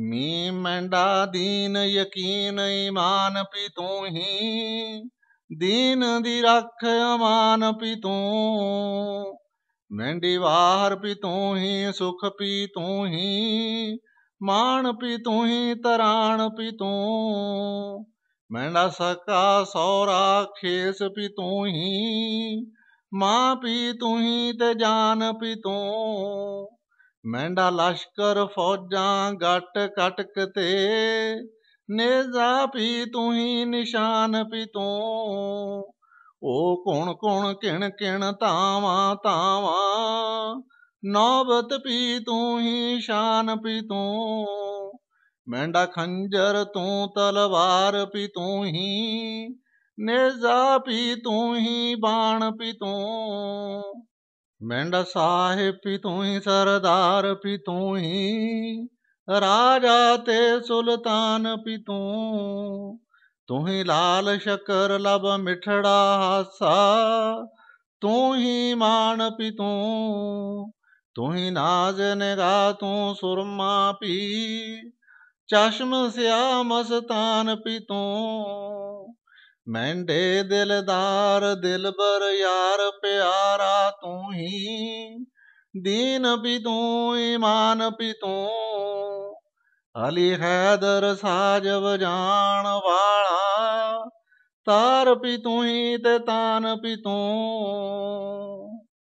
ਮੀ ਮੰਡਾ ਦੀਨ ਯਕੀਨ ਇਮਾਨ ਪੀ ਤੂੰ ਹੀ ਦੀਨ ਦੀ ਰੱਖ ਅਮਾਨ ਪੀ ਤੂੰ ਮੰਡੀ ਵਾਰ ਪੀ ਤੂੰ ਹੀ ਸੁਖ ਪੀ ਤੂੰ ਹੀ ਮਾਨ ਪੀ ਤੂੰ ਹੀ ਤਰਾਣ ਪੀ ਤੂੰ ਮੰਡਾ ਸਕਾ ਸੋਰਾ ਖੇਸ ਪੀ ਤੂੰ ਹੀ ਮਾਂ ਪੀ ਤੂੰ ਹੀ ਤੇ ਜਾਨ ਪੀ ਤੂੰ ਮੈਂਡਾ ਲਸ਼ਕਰ ਫੌਜਾਂ ਗੱਟ ਕਟਕ ਤੇ ਨੇਜ਼ਾ ਵੀ ਤੂੰ ਹੀ ਨਿਸ਼ਾਨ ਵੀ ਤੂੰ ਓ ਕੋਣ ਕੋਣ ਕਿਣ ਕਿਣ ਤਾਵਾ ਤਾਵਾ ਨੌਬਤ ਪੀ ਤੂੰ ਹੀ ਸ਼ਾਨ ਵੀ ਤੂੰ ਮੈਂਡਾ ਖੰਜਰ ਤੂੰ ਤਲਵਾਰ ਵੀ ਤੂੰ ਹੀ ਨੇਜ਼ਾ ਵੀ ਤੂੰ ਹੀ ਬਾਣ ਵੀ ਤੂੰ ਮੈਂਡਾ ਸਾਹਿਬ ਵੀ ਤੂੰ ਹੀ ਸਰਦਾਰ ਵੀ ਤੂੰ ਹੀ ਰਾਜਾ ਤੇ ਸੁਲਤਾਨ ਵੀ ਤੂੰ ਤੂੰ ਹੀ ਲਾਲ ਸ਼ਕਰ ਲਬ ਮਿਠੜਾ ਹਾਸਾ ਤੂੰ ਹੀ ਮਾਨ ਪੀ ਤੂੰ ਤੂੰ ਹੀ ਨਾਜ਼ ਨਿਗਾ ਤੂੰ ਸੁਰਮਾ ਪੀ ਚਸ਼ਮ ਸਿਆ ਮਸਤਾਨ ਪੀ ਤੂੰ ਮੈਂਡੇ ਦਿਲਦਾਰ ਦਿਲਬਰ ਯਾਰ ਪਿਆਰਾ ਤੂੰ ਹੀ ਦੀਨ ਵੀ ਤੂੰ ਇਮਾਨ ਵੀ ਤੂੰ ਅਲੀ ਹੈਦਰ ਸਾਜਵ ਜਾਣ ਵਾਲਾ ਤਾਰ ਵੀ ਤੂੰ ਹੀ ਤੇ ਤਾਨ ਵੀ ਤੂੰ